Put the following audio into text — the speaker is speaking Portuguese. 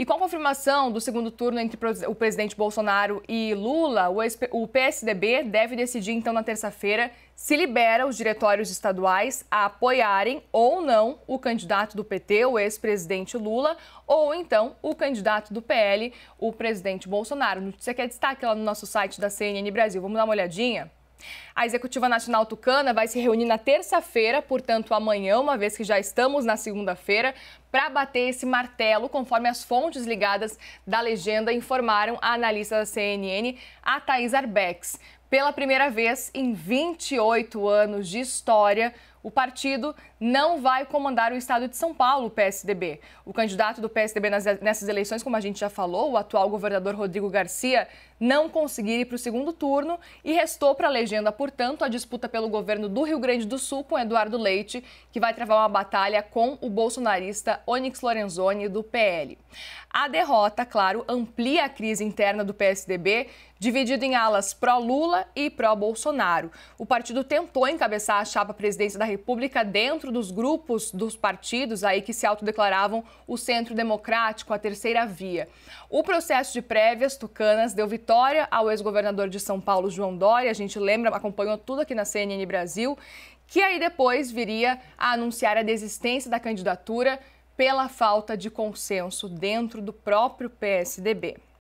E com a confirmação do segundo turno entre o presidente Bolsonaro e Lula, o PSDB deve decidir então na terça-feira se libera os diretórios estaduais a apoiarem ou não o candidato do PT, o ex-presidente Lula, ou então o candidato do PL, o presidente Bolsonaro. Notícia que é destaque lá no nosso site da CNN Brasil. Vamos dar uma olhadinha? A Executiva Nacional Tucana vai se reunir na terça-feira, portanto, amanhã, uma vez que já estamos na segunda-feira, para bater esse martelo, conforme as fontes ligadas da legenda informaram a analista da CNN, a Thais Arbex. Pela primeira vez em 28 anos de história, o partido não vai comandar o estado de São Paulo, o PSDB. O candidato do PSDB nessas eleições, como a gente já falou, o atual governador Rodrigo Garcia, não conseguir ir para o segundo turno e restou para a legenda, portanto, a disputa pelo governo do Rio Grande do Sul com Eduardo Leite, que vai travar uma batalha com o bolsonarista Onyx Lorenzoni, do PL. A derrota, claro, amplia a crise interna do PSDB, dividido em alas pró-Lula e pró-Bolsonaro. O partido tentou encabeçar a chapa presidência da República República dentro dos grupos dos partidos aí que se autodeclaravam o Centro Democrático, a Terceira Via. O processo de prévias tucanas deu vitória ao ex-governador de São Paulo, João Dória. A gente lembra, acompanhou tudo aqui na CNN Brasil, que aí depois viria a anunciar a desistência da candidatura pela falta de consenso dentro do próprio PSDB.